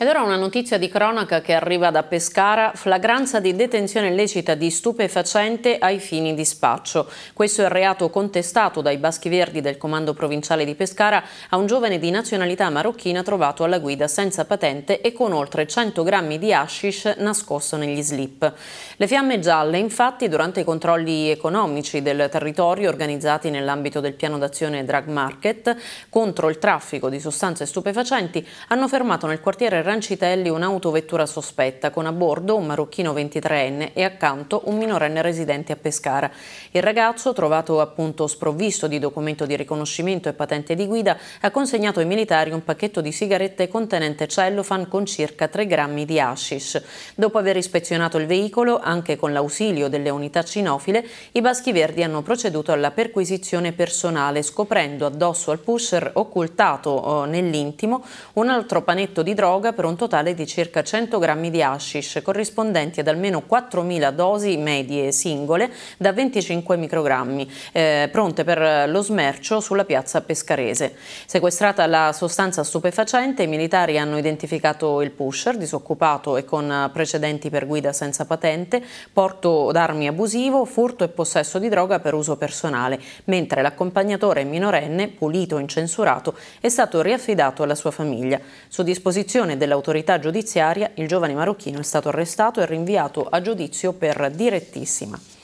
Ed ora una notizia di cronaca che arriva da Pescara, flagranza di detenzione illecita di stupefacente ai fini di spaccio. Questo è il reato contestato dai Baschi Verdi del Comando Provinciale di Pescara a un giovane di nazionalità marocchina trovato alla guida senza patente e con oltre 100 grammi di hashish nascosto negli slip. Le fiamme gialle, infatti, durante i controlli economici del territorio organizzati nell'ambito del piano d'azione Drug Market contro il traffico di sostanze stupefacenti, hanno fermato nel quartiere Rancitelli un'autovettura sospetta con a bordo un marocchino 23enne e accanto un minorenne residente a Pescara. Il ragazzo, trovato appunto sprovvisto di documento di riconoscimento e patente di guida, ha consegnato ai militari un pacchetto di sigarette contenente cellophane con circa 3 grammi di hashish. Dopo aver ispezionato il veicolo, anche con l'ausilio delle unità cinofile, i Baschi Verdi hanno proceduto alla perquisizione personale, scoprendo addosso al pusher occultato eh, nell'intimo un altro panetto di droga per un totale di circa 100 grammi di hashish, corrispondenti ad almeno 4.000 dosi medie singole da 25 microgrammi, eh, pronte per lo smercio sulla piazza pescarese. Sequestrata la sostanza stupefacente, i militari hanno identificato il pusher, disoccupato e con precedenti per guida senza patente, porto d'armi abusivo, furto e possesso di droga per uso personale, mentre l'accompagnatore minorenne, pulito e incensurato, è stato riaffidato alla sua famiglia. Su disposizione della dell'autorità giudiziaria, il giovane marocchino è stato arrestato e rinviato a giudizio per direttissima.